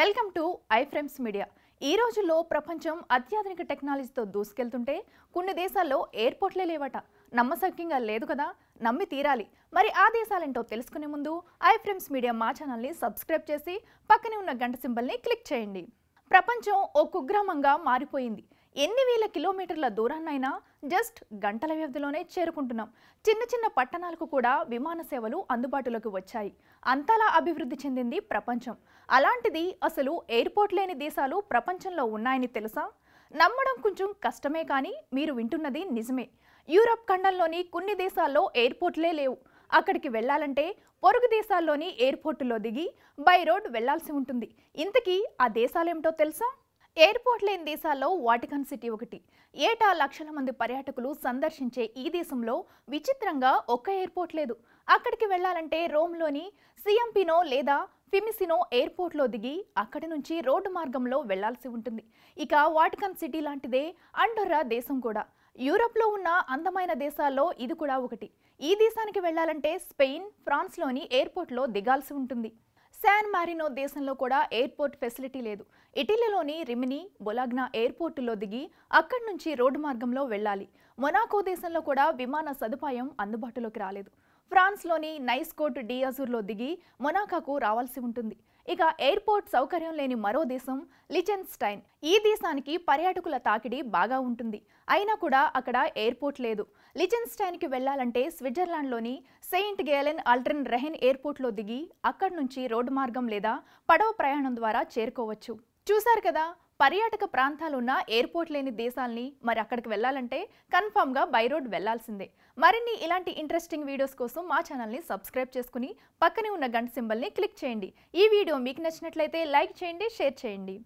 welcome to I friends media ఈ రోజుల్లో ప్రపంచం అత్యాధునిక టెక్నాలజీతో దూసుకెళ్తుంటే కొన్ని దేశాల్లో ఎయిర్పోర్ట్లే లేవట నమ్మసక్యంగా లేదు కదా నమ్మి తీరాలి మరి ఆ దేశాలేంటో తెలుసుకునే ముందు ఐ ఫ్రెండ్స్ మీడియా మా ఛానల్ని సబ్స్క్రైబ్ చేసి పక్కనే ఉన్న గంట సింబల్ని క్లిక్ చేయండి ప్రపంచం ఓ కుగ్రామంగా మారిపోయింది ఎన్ని వేల కిలోమీటర్ల దూరాన్నైనా జస్ట్ గంటల వ్యవధిలోనే చేరుకుంటున్నాం చిన్న చిన్న పట్టణాలకు కూడా విమాన సేవలు అందుబాటులోకి వచ్చాయి అంతలా అభివృద్ధి చెందింది ప్రపంచం అలాంటిది అసలు ఎయిర్పోర్ట్ లేని దేశాలు ప్రపంచంలో ఉన్నాయని తెలుసా నమ్మడం కొంచెం కష్టమే కానీ మీరు వింటున్నది నిజమే యూరప్ ఖండంలోని కొన్ని దేశాల్లో ఎయిర్పోర్ట్లే లేవు అక్కడికి వెళ్ళాలంటే పొరుగు దేశాల్లోని ఎయిర్పోర్టులో దిగి బై రోడ్ వెళ్లాల్సి ఉంటుంది ఇంతకీ ఆ దేశాలేమిటో తెలుసా ఎయిర్పోర్ట్ లేని దేశాల్లో వాటికన్ సిటీ ఒకటి ఏటా లక్షల మంది పర్యాటకులు సందర్శించే ఈ దేశంలో విచిత్రంగా ఒక్క ఎయిర్పోర్ట్ లేదు అక్కడికి వెళ్లాలంటే రోమ్లోని సిఎంపినో లేదా ఫిమిసినో ఎయిర్పోర్ట్లో దిగి అక్కడి నుంచి రోడ్డు మార్గంలో వెళ్లాల్సి ఉంటుంది ఇక వాటికన్ సిటీ లాంటిదే అండొర్రా దేశం కూడా యూరప్లో ఉన్న అందమైన దేశాల్లో ఇది కూడా ఒకటి ఈ దేశానికి వెళ్లాలంటే స్పెయిన్ ఫ్రాన్స్లోని ఎయిర్పోర్ట్లో దిగాల్సి ఉంటుంది శాన్ మారినో దేశంలో కూడా ఎయిర్పోర్ట్ ఫెసిలిటీ లేదు ఇటలీలోని రిమిని బొలాగ్నా ఎయిర్పోర్టులో దిగి అక్కడి నుంచి రోడ్డు మార్గంలో వెళ్ళాలి మొనాకో దేశంలో కూడా విమాన సదుపాయం అందుబాటులోకి రాలేదు ఫ్రాన్స్లోని నైస్ కోర్టు డియాజూర్లో దిగి మొనాకాకు రావాల్సి ఉంటుంది ఇక ఎయిర్పోర్ట్ సౌకర్యం లేని మరో దేశం లిచెన్స్టైన్ ఈ దేశానికి పర్యాటకుల తాకిడి బాగా ఉంటుంది అయినా కూడా అక్కడ ఎయిర్పోర్ట్ లేదు లిచెన్స్టైన్కి వెళ్లాలంటే స్విట్జర్లాండ్లోని సెయింట్ గేలెన్ అల్ట్రన్ రెహెన్ ఎయిర్పోర్ట్లో దిగి అక్కడి నుంచి రోడ్డు మార్గం లేదా పడవ ప్రయాణం ద్వారా చేరుకోవచ్చు చూశారు కదా పర్యాటక ప్రాంతాలున్న ఎయిర్పోర్ట్ లేని దేశాలని మరి అక్కడికి వెళ్ళాలంటే కన్ఫామ్గా బై రోడ్ వెళ్లాల్సిందే మరిన్ని ఇలాంటి ఇంట్రెస్టింగ్ వీడియోస్ కోసం మా ఛానల్ని సబ్స్క్రైబ్ చేసుకుని పక్కనే ఉన్న గంట సింబల్ని క్లిక్ చేయండి ఈ వీడియో మీకు నచ్చినట్లయితే లైక్ చేయండి షేర్ చేయండి